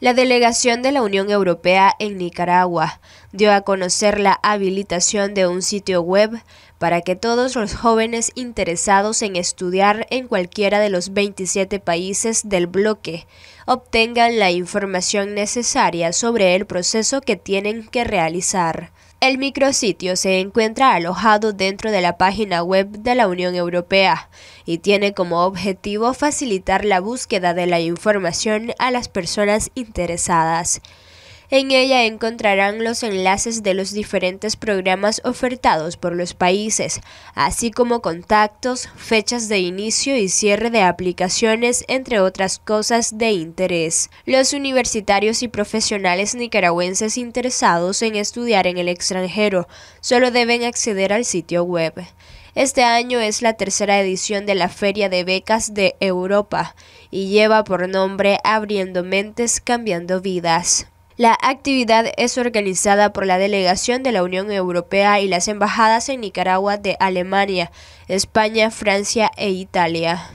La delegación de la Unión Europea en Nicaragua dio a conocer la habilitación de un sitio web para que todos los jóvenes interesados en estudiar en cualquiera de los 27 países del bloque obtengan la información necesaria sobre el proceso que tienen que realizar. El micrositio se encuentra alojado dentro de la página web de la Unión Europea y tiene como objetivo facilitar la búsqueda de la información a las personas interesadas. En ella encontrarán los enlaces de los diferentes programas ofertados por los países, así como contactos, fechas de inicio y cierre de aplicaciones, entre otras cosas de interés. Los universitarios y profesionales nicaragüenses interesados en estudiar en el extranjero solo deben acceder al sitio web. Este año es la tercera edición de la Feria de Becas de Europa y lleva por nombre Abriendo Mentes, Cambiando Vidas. La actividad es organizada por la delegación de la Unión Europea y las embajadas en Nicaragua de Alemania, España, Francia e Italia.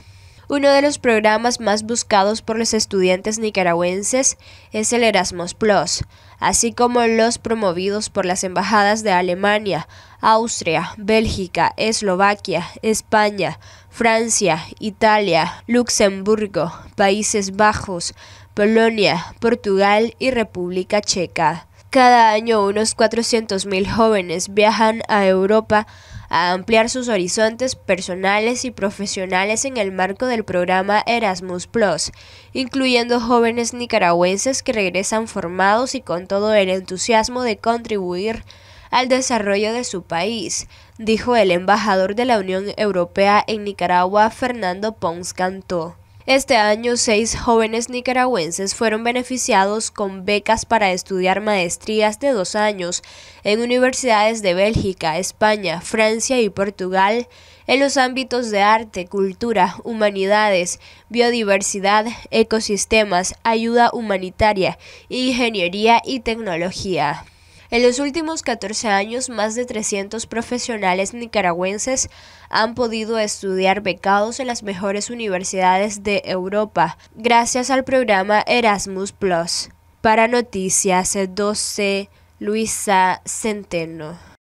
Uno de los programas más buscados por los estudiantes nicaragüenses es el Erasmus Plus, así como los promovidos por las embajadas de Alemania, Austria, Bélgica, Eslovaquia, España, Francia, Italia, Luxemburgo, Países Bajos, Polonia, Portugal y República Checa. Cada año unos 400.000 jóvenes viajan a Europa a ampliar sus horizontes personales y profesionales en el marco del programa Erasmus Plus, incluyendo jóvenes nicaragüenses que regresan formados y con todo el entusiasmo de contribuir al desarrollo de su país, dijo el embajador de la Unión Europea en Nicaragua, Fernando Pons Cantó. Este año, seis jóvenes nicaragüenses fueron beneficiados con becas para estudiar maestrías de dos años en universidades de Bélgica, España, Francia y Portugal en los ámbitos de arte, cultura, humanidades, biodiversidad, ecosistemas, ayuda humanitaria, ingeniería y tecnología. En los últimos 14 años, más de 300 profesionales nicaragüenses han podido estudiar becados en las mejores universidades de Europa, gracias al programa Erasmus Plus. Para Noticias 12, Luisa Centeno.